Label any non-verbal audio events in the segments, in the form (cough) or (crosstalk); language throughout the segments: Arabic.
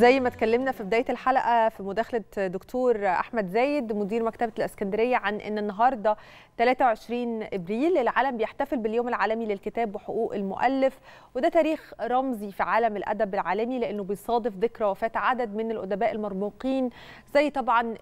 زي ما اتكلمنا في بدايه الحلقه في مداخله دكتور احمد زايد مدير مكتبه الاسكندريه عن ان النهارده 23 ابريل العالم بيحتفل باليوم العالمي للكتاب وحقوق المؤلف وده تاريخ رمزي في عالم الادب العالمي لانه بيصادف ذكرى وفاه عدد من الادباء المرموقين زي طبعا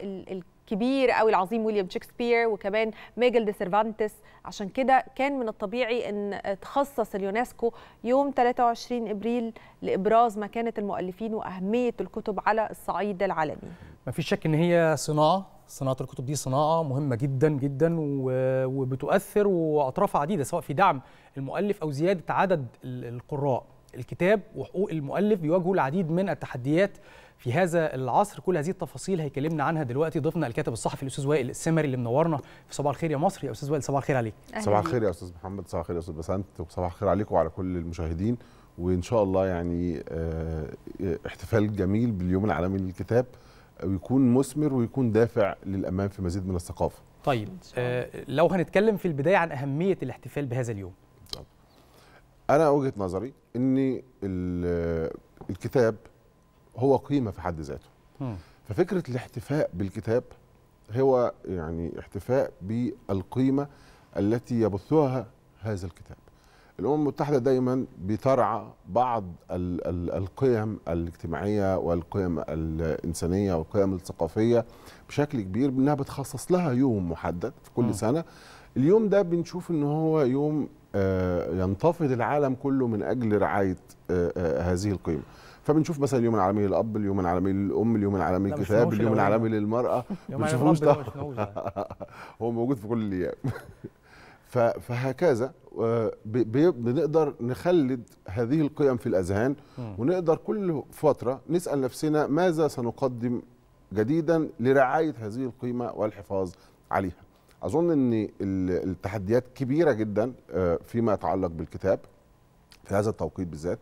الكبير قوي العظيم ويليام شكسبير وكمان ميجل دي سيرفانتس عشان كده كان من الطبيعي ان تخصص اليونسكو يوم 23 ابريل لابراز مكانه المؤلفين واهميه الكتب على الصعيد العالمي ما فيش شك ان هي صناعه صناعه الكتب دي صناعه مهمه جدا جدا وبتؤثر واطراف عديده سواء في دعم المؤلف او زياده عدد القراء الكتاب وحقوق المؤلف بيواجهوا العديد من التحديات في هذا العصر كل هذه التفاصيل هيكلمنا عنها دلوقتي ضيفنا الكاتب الصحفي الاستاذ وائل السمري اللي منورنا في صباح الخير يا مصر يا استاذ وائل صباح الخير عليك صباح الخير يا استاذ محمد صباح الخير يا استاذ بسنت وصباح الخير عليكم وعلى كل المشاهدين وان شاء الله يعني آه، احتفال جميل باليوم العالمي للكتاب ويكون مثمر ويكون دافع للامام في مزيد من الثقافه طيب آه، لو هنتكلم في البدايه عن اهميه الاحتفال بهذا اليوم انا وجهه نظري ان الكتاب هو قيمه في حد ذاته ففكره الاحتفاء بالكتاب هو يعني احتفاء بالقيمه التي يبثها هذا الكتاب الامم المتحده دايما بترعى بعض القيم الاجتماعيه والقيم الانسانيه والقيم الثقافيه بشكل كبير انها بتخصص لها يوم محدد في كل م. سنه اليوم ده بنشوف ان هو يوم آه، ينتفض العالم كله من اجل رعايه آه، آه، هذه القيمه فبنشوف مثلا اليوم العالمي للاب اليوم العالمي للام اليوم العالمي للكتاب اليوم العالمي للمراه بنشوفوش (laughs) هو موجود في كل الايام (laughs) فهكذا بنقدر نخلد هذه القيم في الاذهان ونقدر كل فتره نسال نفسنا ماذا سنقدم جديدا لرعايه هذه القيمه والحفاظ عليها اظن ان التحديات كبيره جدا آه، فيما يتعلق بالكتاب في هذا التوقيت بالذات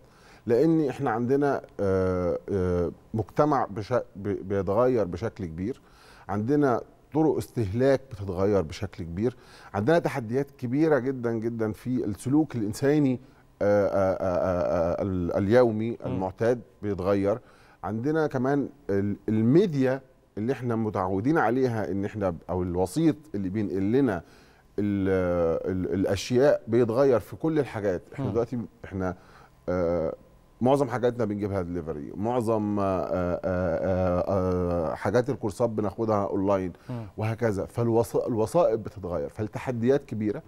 لان احنا عندنا آه، آه، مجتمع بيتغير بشكل كبير عندنا طرق استهلاك بتتغير بشكل كبير عندنا تحديات كبيره جدا جدا في السلوك الانساني اليومي المعتاد بيتغير عندنا كمان الميديا اللي احنا متعودين عليها ان احنا او الوسيط اللي بينقل لنا الاشياء بيتغير في كل الحاجات احنا م. دلوقتي احنا آه معظم حاجاتنا بنجيبها دليفري معظم آه، آه، آه، حاجات الكورسات بناخدها اونلاين وهكذا فالوسائط بتتغير فالتحديات كبيره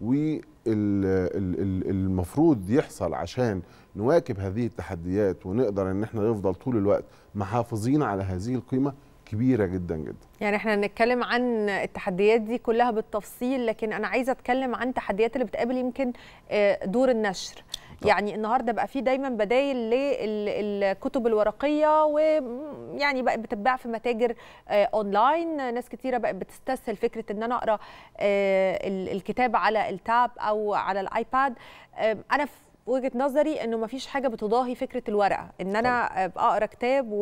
والمفروض يحصل عشان نواكب هذه التحديات ونقدر ان احنا نفضل طول الوقت محافظين على هذه القيمه كبيره جدا جدا يعني احنا هنتكلم عن التحديات دي كلها بالتفصيل لكن انا عايزه اتكلم عن التحديات اللي بتقابل يمكن آه، دور النشر طبعا. يعني النهارده بقى في دايما بدايل للكتب الورقيه ويعني بقت بتتباع في متاجر آه، اونلاين ناس كتيره بقت بتستسهل فكره ان انا اقرا آه، الكتاب على التاب او على الايباد انا في وجهه نظري انه ما فيش حاجه بتضاهي فكره الورقه ان انا اقرا كتاب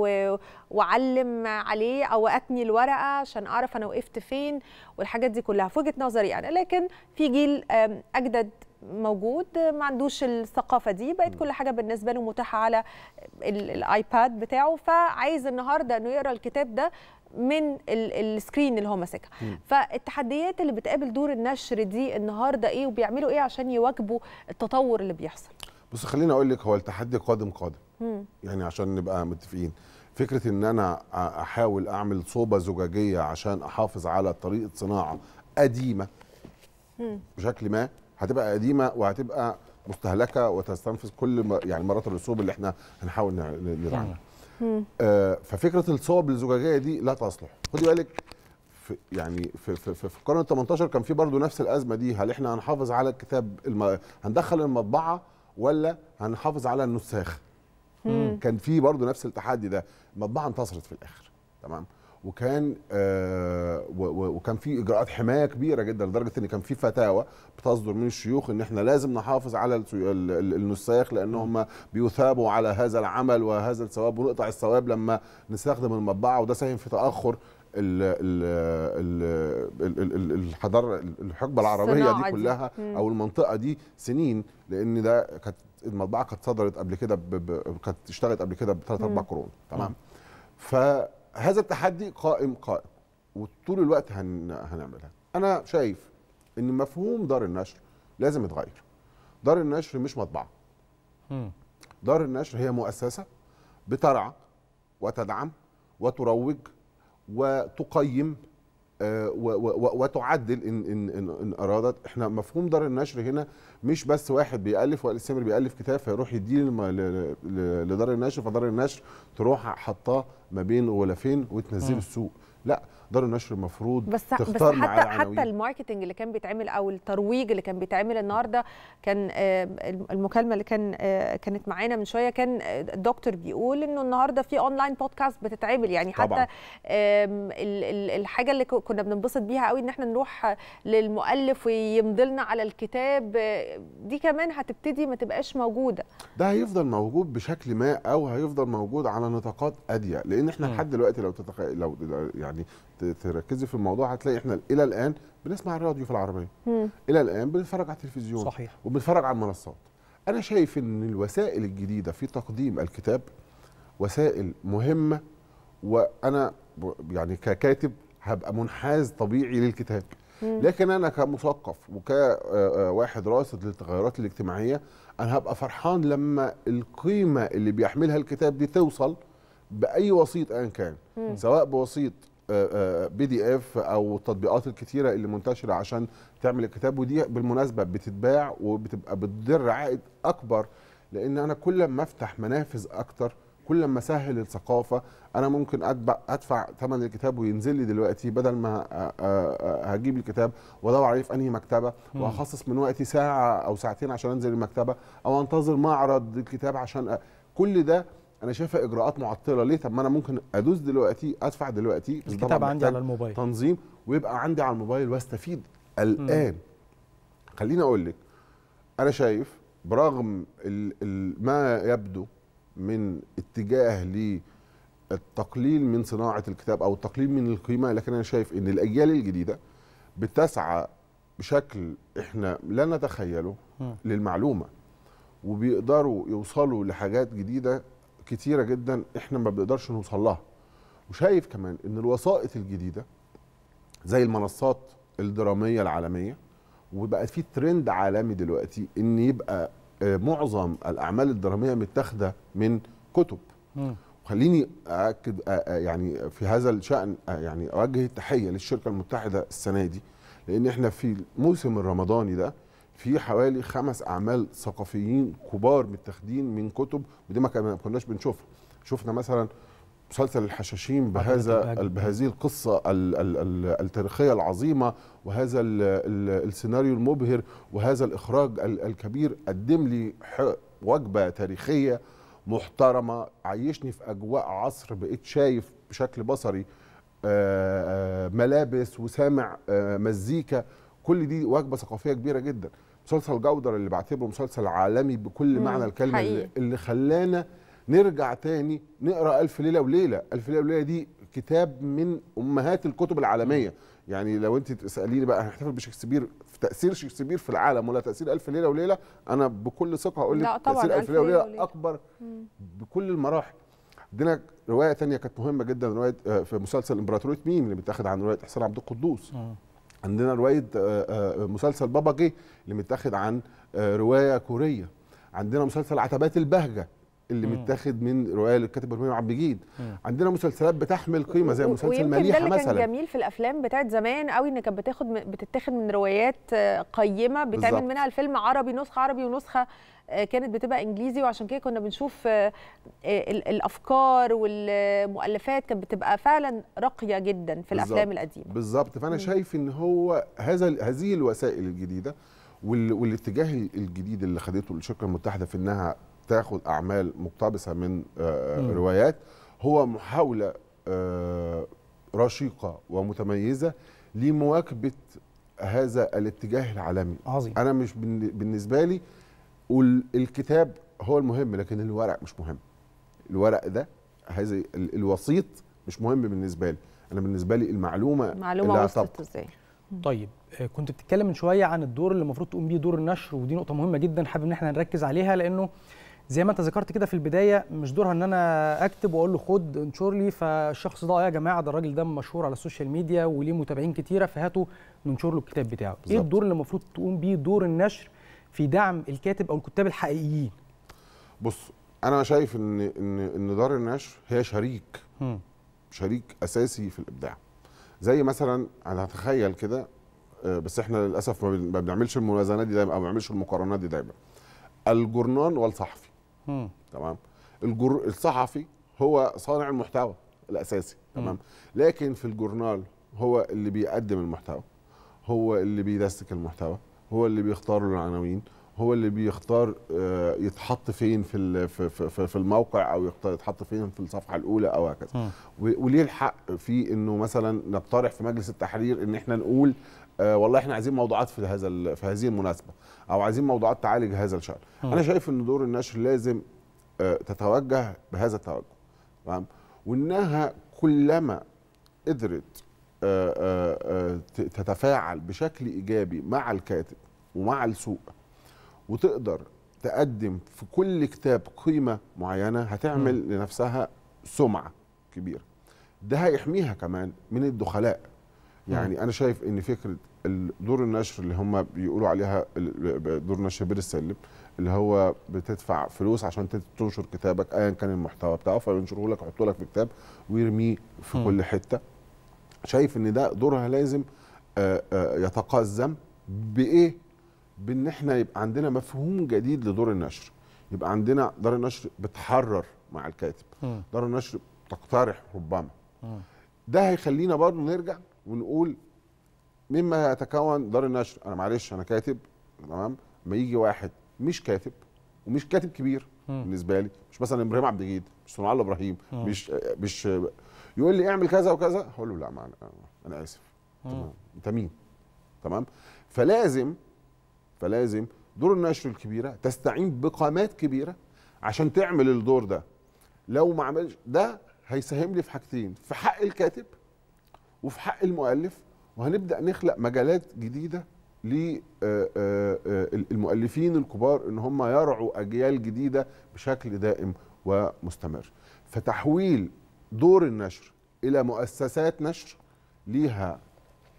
واعلم عليه او اتني الورقه عشان اعرف انا وقفت فين والحاجات دي كلها في وجهه نظري انا لكن في جيل اجدد موجود ما عندوش الثقافه دي بقت كل حاجه بالنسبه له متاحه على الايباد بتاعه فعايز النهارده انه يقرا الكتاب ده من السكرين اللي هو ماسكها فالتحديات اللي بتقابل دور النشر دي النهارده ايه وبيعملوا ايه عشان يواكبوا التطور اللي بيحصل بص خليني اقول لك هو التحدي قادم قادم مم. يعني عشان نبقى متفقين فكره ان انا احاول اعمل صوبه زجاجيه عشان احافظ على طريقه صناعه قديمه مم. بشكل ما هتبقى قديمه وهتبقى مستهلكه وتستنفذ كل يعني مرات الرسوب اللي احنا هنحاول نراعيها آه ففكره الصوب الزجاجيه دي لا تصلح خدي بالك في يعني في في في, في القرن ال 18 كان في برضه نفس الازمه دي هل احنا هنحافظ على الكتاب الم... هندخل المطبعه ولا هنحافظ على النساخ كان في برضه نفس التحدي ده المطبعه انتصرت في الاخر تمام وكان آه وكان في اجراءات حمايه كبيره جدا لدرجه ان كان في فتاوى بتصدر من الشيوخ ان احنا لازم نحافظ على النساخ لانهم بيثابوا على هذا العمل وهذا الثواب ونقطع الثواب لما نستخدم المطبعه وده ساهم في تاخر الحضاره الحقبه العربيه دي كلها او المنطقه دي سنين لان ده كانت المطبعه كانت صدرت قبل كده كانت اشتغلت قبل كده بثلاث اربع قرون تمام ف هذا التحدي قائم قائم وطول الوقت هن... هنعملها انا شايف ان مفهوم دار النشر لازم يتغير دار النشر مش مطبعه دار النشر هي مؤسسه بترعى وتدعم وتروج وتقيم آه، وتعدل إن, إن, إن, إن أرادت احنا مفهوم دار النشر هنا مش بس واحد بيألف وائل والسمر بيألف كتاب فيروح يديه لدار النشر فدار النشر تروح حطاه ما بين غلافين وتنزله السوق لا دار النشر المفروض بس تختار بس حتى حتى الماركتنج اللي كان بيتعمل او الترويج اللي كان بيتعمل النهارده كان آه، المكالمه اللي كان آه، كانت معانا من شويه كان آه، الدكتور بيقول انه النهارده في اونلاين بودكاست بتتعمل يعني حتى طبعا. الحاجه اللي كنا بننبسط بيها قوي ان احنا نروح للمؤلف ويمضي لنا على الكتاب دي كمان هتبتدي ما تبقاش موجوده ده هيفضل موجود بشكل ما او هيفضل موجود على نطاقات اضيق لان احنا لحد دلوقتي لو تتخيل لو يعني يعني تركزي في الموضوع هتلاقي احنا الى الان بنسمع الراديو في العربيه مم. الى الان بنتفرج على التلفزيون صحيح وبنتفرج على المنصات انا شايف ان الوسائل الجديده في تقديم الكتاب وسائل مهمه وانا يعني ككاتب هبقى منحاز طبيعي للكتاب لكن انا كمثقف وكواحد راصد للتغيرات الاجتماعيه انا هبقى فرحان لما القيمه اللي بيحملها الكتاب دي توصل باي وسيط ان كان سواء بوسيط بي دي اف او التطبيقات الكتيره اللي منتشره عشان تعمل الكتاب ودي بالمناسبه بتتباع وبتبقى بتدر عائد اكبر لان انا كل ما افتح منافذ اكتر كل ما اسهل الثقافه انا ممكن ادفع ثمن الكتاب وينزل لي دلوقتي بدل ما آه، آه، آه، هجيب الكتاب وادور عليه في انهي مكتبه واخصص من وقتي ساعه او ساعتين عشان انزل المكتبه او انتظر معرض الكتاب عشان كل ده انا شايفها اجراءات معطله ليه طب ما انا ممكن ادوس دلوقتي ادفع دلوقتي الكتاب عندي على الموبايل تنظيم ويبقى عندي على الموبايل واستفيد الان خليني اقول لك انا شايف برغم الـ الـ ما يبدو من اتجاه للتقليل من صناعه الكتاب او التقليل من القيمه لكن انا شايف ان الاجيال الجديده بتسعى بشكل احنا لا نتخيله م. للمعلومه وبيقدروا يوصلوا لحاجات جديده كتيره جدا احنا ما بنقدرش نوصل لها وشايف كمان ان الوسائط الجديده زي المنصات الدراميه العالميه وبقى في ترند عالمي دلوقتي ان يبقى آه، معظم الاعمال الدراميه متاخده من كتب وخليني خليني اكد آه، آه، يعني في هذا الشان يعني اوجه التحيه للشركه المتحده السنه دي لان احنا في الموسم الرمضاني ده في حوالي خمس اعمال ثقافيين كبار متاخدين من كتب ودي ما كناش بنشوفها شفنا مثلا مسلسل الحشاشين بهذا بهذه القصه التاريخيه العظيمه وهذا السيناريو المبهر وهذا الاخراج الكبير قدم لي وجبه تاريخيه محترمه عيشني في اجواء عصر بقيت شايف بشكل بصري آه، آه، ملابس وسامع آه، مزيكا كل دي وجبه ثقافيه كبيره جدا مسلسل جودر اللي بعتبره مسلسل عالمي بكل معنى الكلمه حقيقي. اللي خلانا نرجع تاني نقرا الف ليله وليله الف ليله وليله دي كتاب من امهات الكتب العالميه يعني لو انت تساليني بقى هنحتفل بشكسبير في تاثير شكسبير في العالم ولا تاثير الف ليله وليله انا بكل ثقه هقول لك تاثير الف ليله وليله اكبر مم. بكل المراحل عندنا روايه ثانيه كانت مهمه جدا روايه آه، في مسلسل امبراطوريه مين اللي بيتاخد عن روايه احسان عبد القدوس آه. عندنا روايه آه، آه، مسلسل بابا جي اللي متاخد عن آه، روايه كوريه عندنا مسلسل عتبات البهجه اللي متاخد من روايه للكاتب ابراهيم عبد الجيد عندنا مسلسلات بتحمل قيمه زي مسلسل مليحه مثلا ده كان جميل في الافلام بتاعت زمان قوي ان كانت بتاخد بتتاخد من روايات آه، قيمه بتعمل منها الفيلم عربي نسخه عربي ونسخه آه، كانت بتبقى انجليزي وعشان كده كنا بنشوف آه، الافكار والمؤلفات كانت بتبقى فعلا راقيه جدا في الافلام القديمه بالظبط فانا شايف ان هو هذا هذه الوسائل الجديده والاتجاه الجديد اللي خدته الشركه المتحده في انها تاخد اعمال مقتبسه من آه، آه، روايات هو محاوله آه، رشيقه ومتميزه لمواكبه هذا الاتجاه العالمي عظيم انا مش بالنسبه لي الكتاب هو المهم لكن الورق مش مهم الورق ده هذا الوسيط مش مهم بالنسبه لي انا بالنسبه لي المعلومه اللي وصلت ازاي طيب كنت بتتكلم من شويه عن الدور اللي المفروض تقوم بيه دور النشر ودي نقطه مهمه جدا حابب ان احنا نركز عليها لانه زي ما انت ذكرت كده في البدايه مش دورها ان انا اكتب واقول له خد انشر لي فالشخص ده يا جماعه ده الراجل ده مشهور على السوشيال ميديا وليه متابعين كتيره فهاتوا ننشر له الكتاب بتاعه بالزبط. ايه الدور اللي المفروض تقوم بيه دور النشر في دعم الكاتب او الكتاب الحقيقيين بص انا شايف ان ان ان دار النشر هي شريك م. شريك اساسي في الابداع زي مثلا انا هتخيل كده آه، بس احنا للاسف ما بنعملش الموازنات دي دايما او ما بنعملش المقارنات دي دايما الجورنان والصحفي تمام الجر... الصحفي هو صانع المحتوى الاساسي تمام مم. لكن في الجورنال هو اللي بيقدم المحتوى هو اللي بيدسك المحتوى هو اللي بيختار العناوين هو اللي بيختار آه، يتحط فين في في الموقع او يتحط فين في الصفحه الاولى او هكذا وليه الحق في انه مثلا نقترح في مجلس التحرير ان احنا نقول آه، والله احنا عايزين موضوعات في هذا في هذه المناسبه او عايزين موضوعات تعالج هذا الشان انا شايف ان دور النشر لازم آه، تتوجه بهذا التوجه تمام وانها كلما قدرت تتفاعل بشكل ايجابي مع الكاتب ومع السوق وتقدر تقدم في كل كتاب قيمه معينه هتعمل م. لنفسها سمعه كبيره ده هيحميها كمان من الدخلاء يعني م. انا شايف ان فكره دور النشر اللي هم بيقولوا عليها دور نشر بير السلم اللي هو بتدفع فلوس عشان تنشر كتابك ايا كان المحتوى بتاعه فينشره لك يحطه لك في كتاب ويرميه في م. كل حته شايف ان ده دورها لازم آه، آه، يتقزم بايه بان احنا يبقى عندنا مفهوم جديد لدور النشر يبقى عندنا دار النشر بتحرر مع الكاتب م. دار النشر تقترح ربما ده هيخلينا برضه نرجع ونقول مما يتكون دار النشر انا معلش انا كاتب تمام ما يجي واحد مش كاتب ومش كاتب كبير م. بالنسبه لي مش مثلا ابراهيم عبد الجيد مش صنع الله ابراهيم مش مش يقول لي اعمل كذا وكذا هقول له لا معنا. انا اسف تمام انت مين تمام فلازم فلازم دور النشر الكبيره تستعين بقامات كبيره عشان تعمل الدور ده لو ما عملش ده هيساهم لي في حاجتين في حق الكاتب وفي حق المؤلف وهنبدا نخلق مجالات جديده للمؤلفين آه، آه، آه، الكبار ان هم يرعوا اجيال جديده بشكل دائم ومستمر فتحويل دور النشر الى مؤسسات نشر ليها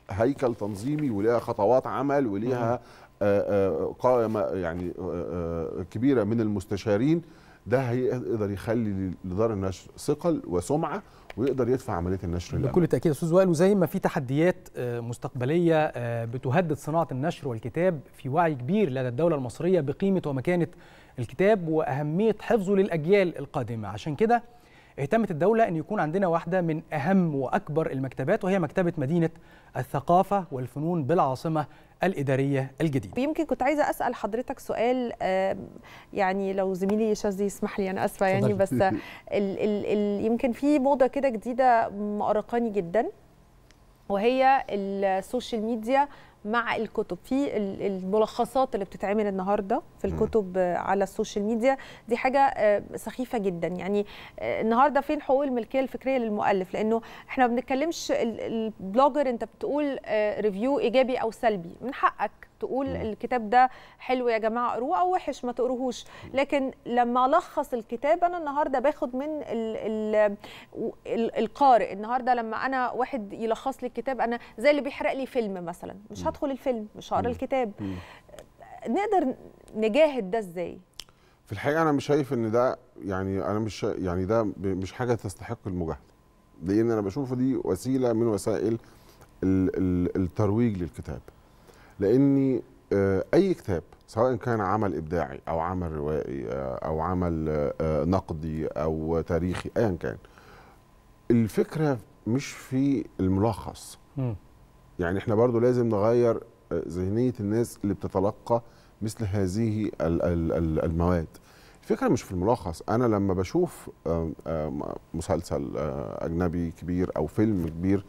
هيكل تنظيمي وليها خطوات عمل وليها آه، آه، قائمه يعني آه، كبيره من المستشارين ده هيقدر يخلي لدار النشر ثقل وسمعه ويقدر يدفع عمليه النشر بكل تاكيد استاذ وائل وزي ما في تحديات مستقبليه بتهدد صناعه النشر والكتاب في وعي كبير لدى الدوله المصريه بقيمه ومكانه الكتاب واهميه حفظه للاجيال القادمه عشان كده اهتمت الدولة أن يكون عندنا واحدة من أهم وأكبر المكتبات وهي مكتبة مدينة الثقافة والفنون بالعاصمة الإدارية الجديدة يمكن كنت عايزة أسأل حضرتك سؤال يعني لو زميلي شاذلي يسمح لي أنا أسفة يعني بس الـ الـ الـ يمكن في موضة كده جديدة مقرقاني جدا وهي السوشيال ميديا مع الكتب في الملخصات اللي بتتعمل النهارده في الكتب على السوشيال ميديا دي حاجه آه، سخيفه جدا يعني آه، النهارده فين حقوق الملكيه الفكريه للمؤلف لانه احنا ما بنتكلمش البلوجر انت بتقول ريفيو آه، ايجابي او سلبي من حقك تقول الكتاب ده حلو يا جماعه اقروه او وحش ما تقروهوش لكن لما الخص الكتاب انا النهارده باخد من الـ الـ الـ القارئ النهارده لما انا واحد يلخص لي الكتاب انا زي اللي بيحرق لي فيلم مثلا مش هدخل الفيلم مش هقرا الكتاب نقدر نجاهد ده ازاي في الحقيقه انا مش شايف ان ده يعني انا مش يعني ده مش حاجه تستحق المجاهده لان انا بشوفه دي وسيله من وسائل الترويج للكتاب لاني آه، اي كتاب سواء كان عمل ابداعي او عمل روائي آه، او عمل آه، نقدي او تاريخي ايا كان الفكره مش في الملخص يعني احنا برضو لازم نغير ذهنيه الناس اللي بتتلقى مثل هذه المواد الفكره مش في الملخص انا لما بشوف مسلسل اجنبي كبير او فيلم كبير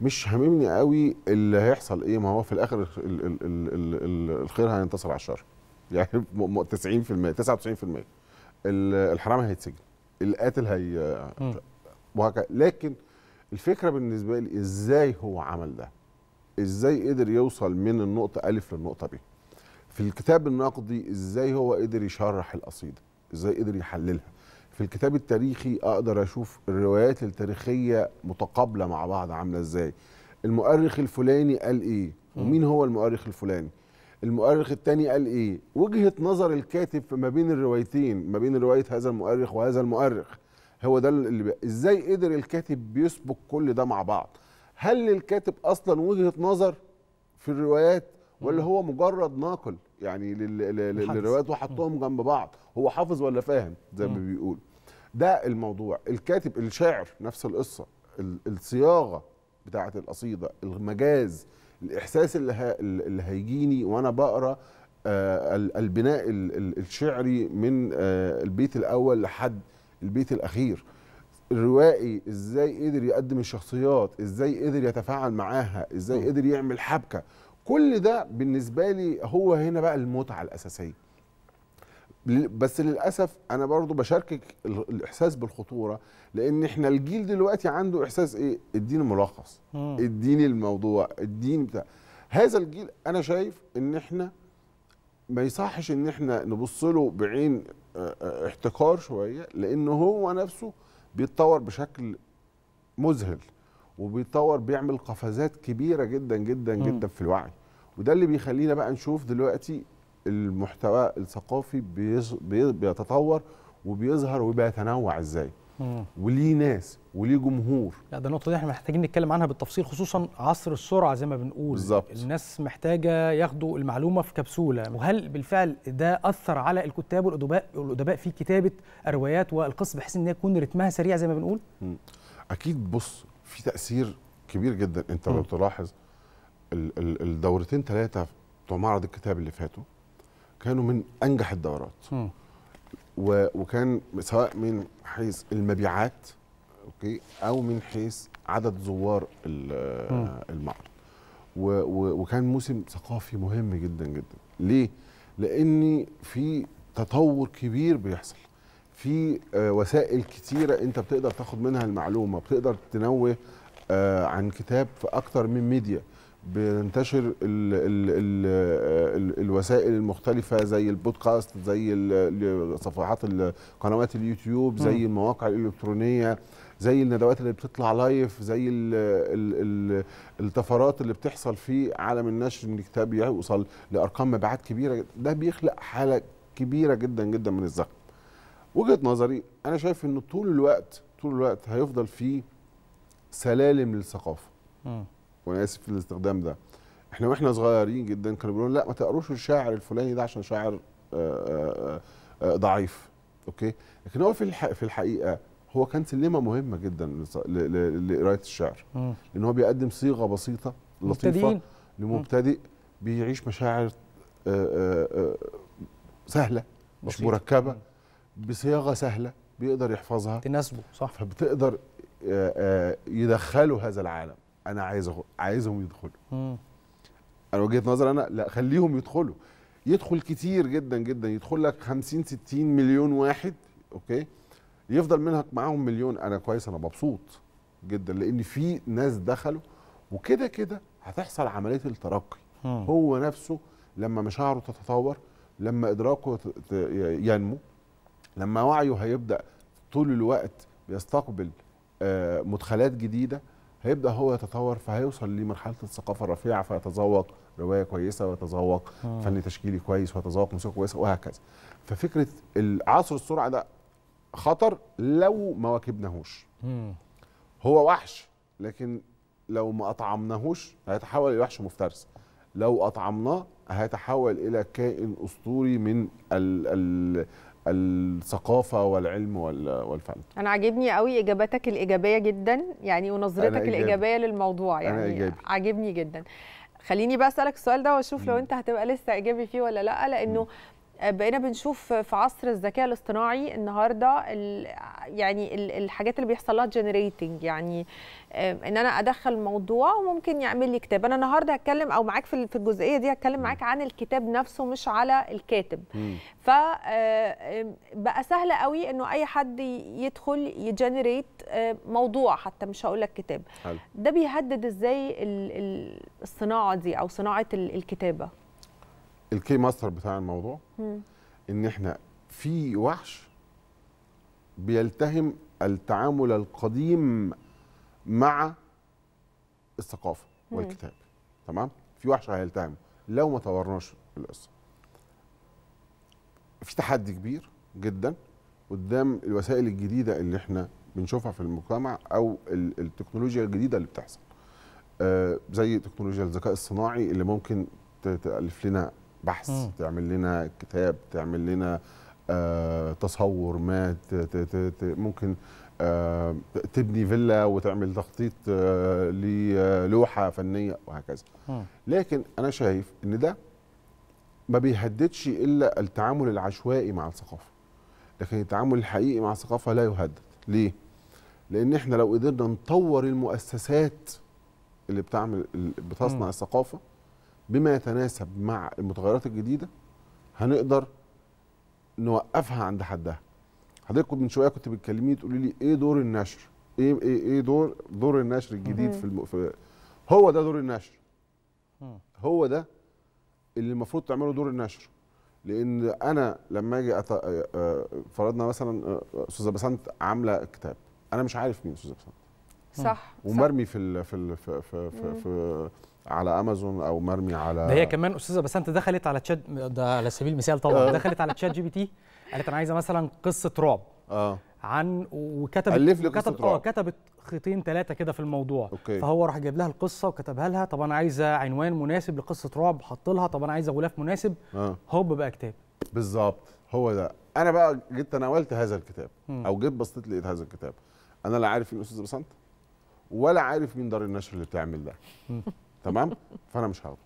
مش هاممني قوي اللي هيحصل ايه ما هو في الاخر الـ الـ الـ الخير هينتصر على الشر يعني 90% 99% الحرامي هيتسجن القاتل هي وهكذا لكن الفكره بالنسبه لي ازاي هو عمل ده ازاي قدر يوصل من النقطه الف للنقطه ب في الكتاب النقدي ازاي هو قدر يشرح القصيده ازاي قدر يحللها في الكتاب التاريخي اقدر اشوف الروايات التاريخيه متقابله مع بعض عامله ازاي المؤرخ الفلاني قال ايه ومين هو المؤرخ الفلاني المؤرخ الثاني قال ايه وجهه نظر الكاتب ما بين الروايتين ما بين روايه هذا المؤرخ وهذا المؤرخ هو ده اللي بي... ازاي قدر الكاتب بيسبق كل ده مع بعض هل للكاتب اصلا وجهه نظر في الروايات ولا هو مجرد ناقل يعني للروايات وحطهم جنب بعض هو حافظ ولا فاهم زي ما بيقول ده الموضوع الكاتب الشاعر نفس القصه الصياغه بتاعه القصيده المجاز الاحساس اللي, اللي هيجيني وانا بقرا آه البناء الشعري من آه البيت الاول لحد البيت الاخير الروائي ازاي قدر يقدم الشخصيات ازاي قدر يتفاعل معاها ازاي قدر يعمل حبكه كل ده بالنسبه لي هو هنا بقى المتعه الاساسيه بس للاسف انا برضو بشاركك الاحساس بالخطوره لان احنا الجيل دلوقتي عنده احساس ايه الدين ملخص الدين الموضوع الدين بتاع هذا الجيل انا شايف ان احنا ما يصحش ان احنا نبص له بعين احتقار شويه لان هو نفسه بيتطور بشكل مذهل وبيطور بيعمل قفزات كبيره جدا جدا م. جدا في الوعي وده اللي بيخلينا بقى نشوف دلوقتي المحتوى الثقافي بيتطور وبيظهر وبيتنوع ازاي وليه ناس وليه جمهور لا ده النقطه دي احنا محتاجين نتكلم عنها بالتفصيل خصوصا عصر السرعه زي ما بنقول بالزبط. الناس محتاجه ياخدوا المعلومه في كبسوله وهل بالفعل ده اثر على الكتاب والادباء والادباء في كتابه الروايات والقصص بحيث ان يكون رتمها سريع زي ما بنقول اكيد بص في تاثير كبير جدا انت لو تلاحظ الدورتين ثلاثه بتوع معرض الكتاب اللي فاتوا كانوا من انجح الدورات م. وكان سواء من حيث المبيعات اوكي او من حيث عدد زوار المعرض وكان موسم ثقافي مهم جدا جدا ليه لان في تطور كبير بيحصل في آه، وسائل كتيرة أنت بتقدر تاخد منها المعلومة بتقدر تنوه آه، عن كتاب في أكتر من ميديا بننتشر ال ال الـ آه، الـ الوسائل المختلفة زي البودكاست زي صفحات قنوات اليوتيوب زي المواقع الإلكترونية زي الندوات اللي بتطلع لايف زي الـ الـ الـ الطفرات اللي بتحصل في عالم النشر ان الكتاب يوصل لارقام مبيعات كبيره ده بيخلق حاله كبيره جدا جدا من الزخم وجهه نظري انا شايف انه طول الوقت طول الوقت هيفضل في سلالم للثقافه وانا اسف في الاستخدام ده احنا واحنا صغيرين جدا كانوا بيقولوا لا ما تقروش الشاعر الفلاني ده عشان شاعر آه، آه، آه، ضعيف اوكي لكن هو في في الحقيقه هو كان سلمه مهمه جدا لقرايه الشعر لان هو بيقدم صيغه بسيطه لطيفه لمبتدئ بيعيش مشاعر آآ سهله مش مركبه بصياغه سهله بيقدر يحفظها تناسبه صح فبتقدر آه، آه، يدخلوا هذا العالم انا عايز عايزهم يدخلوا مم. انا وجهه نظري انا لا خليهم يدخلوا يدخل كتير جدا جدا يدخل لك 50 60 مليون واحد اوكي يفضل منك معاهم مليون انا كويس انا مبسوط جدا لان في ناس دخلوا وكده كده هتحصل عمليه الترقي مم. هو نفسه لما مشاعره تتطور لما ادراكه ينمو لما وعيه هيبدا طول الوقت بيستقبل آه، مدخلات جديده هيبدا هو يتطور فهيوصل لمرحله الثقافه الرفيعه فيتذوق روايه كويسه ويتذوق آه. فن تشكيلي كويس ويتذوق موسيقى كويسه وهكذا ففكره العصر السرعه ده خطر لو ما واكبناهوش هو وحش لكن لو ما اطعمناهوش هيتحول الى وحش مفترس لو اطعمناه هيتحول الى كائن اسطوري من ال ال الثقافه والعلم والفن انا عاجبني قوي اجاباتك الايجابيه جدا يعني ونظرتك الايجابيه للموضوع يعني عاجبني جدا خليني بقى اسالك السؤال ده واشوف لو انت هتبقى لسه ايجابي فيه ولا لا لانه م. بقينا بنشوف في عصر الذكاء الاصطناعي النهارده يعني الحاجات اللي بيحصل لها جنريتنج يعني ان انا ادخل موضوع وممكن يعمل لي كتاب انا النهارده هتكلم او معاك في الجزئيه دي هتكلم معاك عن الكتاب نفسه مش على الكاتب ف آه، بقى سهل قوي انه اي حد يدخل يجنريت آه، موضوع حتى مش هقول لك كتاب حلو. ده بيهدد ازاي الصناعه دي او صناعه الكتابه الكي ماستر بتاع الموضوع مم. ان احنا في وحش بيلتهم التعامل القديم مع الثقافه والكتاب تمام في وحش هيلتهمه لو ما طورناش القصه في تحدي كبير جدا قدام الوسائل الجديده اللي احنا بنشوفها في المجتمع او التكنولوجيا الجديده اللي بتحصل آه زي تكنولوجيا الذكاء الصناعي اللي ممكن تالف لنا بحث مم. تعمل لنا كتاب تعمل لنا آه تصور ما ت ت ت ت ممكن آه تبني فيلا وتعمل تخطيط آه للوحه آه، فنيه وهكذا مم. لكن انا شايف ان ده ما بيهددش الا التعامل العشوائي مع الثقافه لكن التعامل الحقيقي مع الثقافه لا يهدد ليه لان احنا لو قدرنا نطور المؤسسات اللي بتعمل بتصنع الثقافه بما يتناسب مع المتغيرات الجديده هنقدر نوقفها عند حدها حضرتك من شويه كنت بتكلميني تقولي لي ايه دور النشر ايه ايه ايه دور دور النشر الجديد في, الم... في هو ده دور النشر هو ده اللي المفروض تعمله دور النشر لان انا لما اجي أت... فرضنا مثلا استاذه بسنت عامله كتاب انا مش عارف مين استاذه بسنت صح ومرمي في ال... في ال... في في, في, في على امازون او مرمي على ده هي كمان استاذه بس انت دخلت على تشات ده على سبيل المثال طبعا آه. دخلت على تشات جي بي تي قالت انا عايزه مثلا قصه رعب اه عن وكتبت الف لي قصه آه، رعب اه كتبت خيطين ثلاثه كده في الموضوع أوكي. فهو راح جايب لها القصه وكتبها لها طب انا عايزه عنوان مناسب لقصه رعب حط لها طب انا عايزه غلاف مناسب آه. هوب بقى كتاب بالظبط هو ده انا بقى جيت تناولت هذا الكتاب م. او جيت بصيت لقيت هذا الكتاب انا لا عارف مين استاذ بسنت ولا عارف مين دار النشر اللي بتعمل ده تمام فانا مش هاخده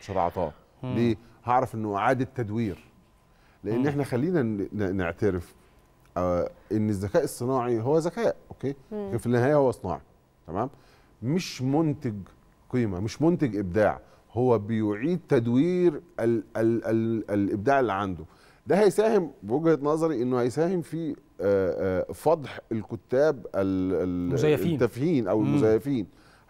مش هتعطاه ليه هعرف انه اعاده تدوير لان احنا خلينا نعترف آه، ان الذكاء الصناعي هو ذكاء اوكي في النهايه هو صناعي تمام مش منتج قيمه مش منتج ابداع هو بيعيد تدوير الـ الـ الـ الابداع اللي عنده ده هيساهم بوجهه نظري انه هيساهم في آه، آه، فضح الكتاب المزيفين التافهين او المزيفين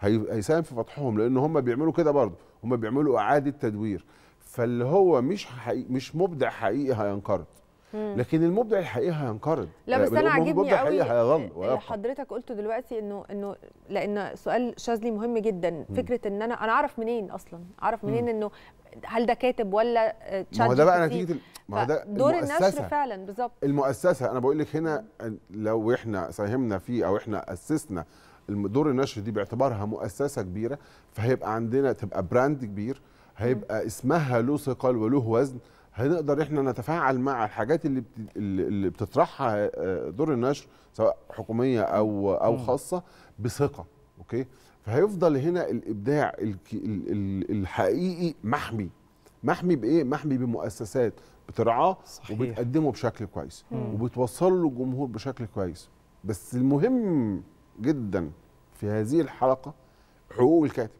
هيساهم في فتحهم لان هم بيعملوا كده برضه هم بيعملوا اعاده تدوير فاللي هو مش حقيقي مش مبدع حقيقي هينقرض لكن المبدع الحقيقي هينقرض لا بس انا عاجبني قوي حضرتك قلته دلوقتي انه انه لان سؤال شاذلي مهم جدا فكره ان انا انا اعرف منين اصلا اعرف منين انه هل ده كاتب ولا تشات ما هو ده بقى نتيجه ما هو ده دور النشر فعلا بالظبط المؤسسه انا بقول لك هنا لو احنا ساهمنا فيه او احنا اسسنا دور النشر دي باعتبارها مؤسسه كبيره فهيبقى عندنا تبقى براند كبير هيبقى اسمها له ثقل وله وزن هنقدر احنا نتفاعل مع الحاجات اللي اللي بتطرحها آه، دور النشر سواء حكوميه او او خاصه بثقه اوكي فهيفضل هنا الابداع الحقيقي محمي محمي بايه محمي بمؤسسات بترعاه وبتقدمه بشكل كويس وبتوصله للجمهور بشكل كويس بس المهم جدا في هذه الحلقه حقوق الكاتب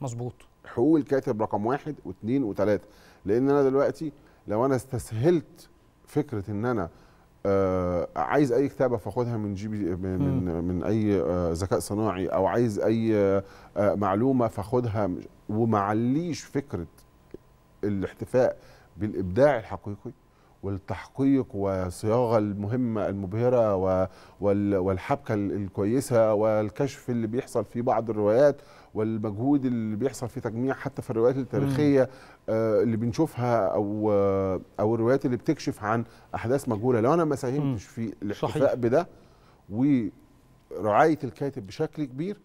مظبوط حقوق الكاتب رقم واحد واثنين وثلاثه لان انا دلوقتي لو انا استسهلت فكره ان انا آه عايز اي كتابه فاخدها من جي بي من مم. من اي آه ذكاء صناعي او عايز اي آه, آه، معلومه فاخدها ومعليش فكره الاحتفاء بالابداع الحقيقي والتحقيق والصياغه المهمه المبهره والحبكه الكويسه والكشف اللي بيحصل في بعض الروايات والمجهود اللي بيحصل في تجميع حتى في الروايات التاريخيه آه، اللي بنشوفها او آه، او الروايات اللي بتكشف عن احداث مجهوله لو انا ما ساهمتش في الاحتفاء بده ورعايه الكاتب بشكل كبير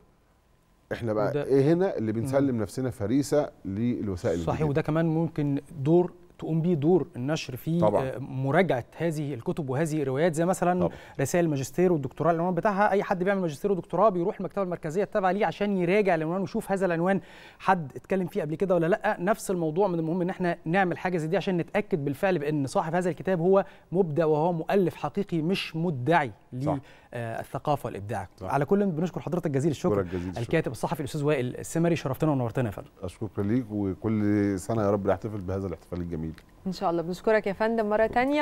احنا بقى ايه هنا اللي بنسلم نفسنا فريسه للوسائل صحيح وده كمان ممكن دور تقوم بيه دور النشر في آه، طبعا. مراجعه هذه الكتب وهذه الروايات زي مثلا طبعا. رسائل الماجستير والدكتوراه العنوان بتاعها اي حد بيعمل ماجستير ودكتوراه بيروح المكتبه المركزيه التابعه ليه عشان يراجع العنوان ويشوف هذا العنوان حد اتكلم فيه قبل كده ولا لا نفس الموضوع من المهم ان احنا نعمل حاجه زي دي عشان نتاكد بالفعل بان صاحب هذا الكتاب هو مبدع وهو مؤلف حقيقي مش مدعي للثقافه والابداع صح. على كل بنشكر حضرتك جزيل الشكر جزيل الكاتب الصحفي الاستاذ وائل السمري شرفتنا ونورتنا يا فندم اشكرك ليك وكل سنه يا رب نحتفل بهذا الاحتفال الجميل جميل ان شاء الله بنشكرك يا فندم مره ثانيه